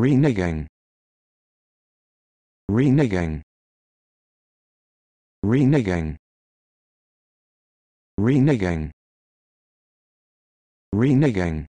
reneging reneging reneging reneging reneging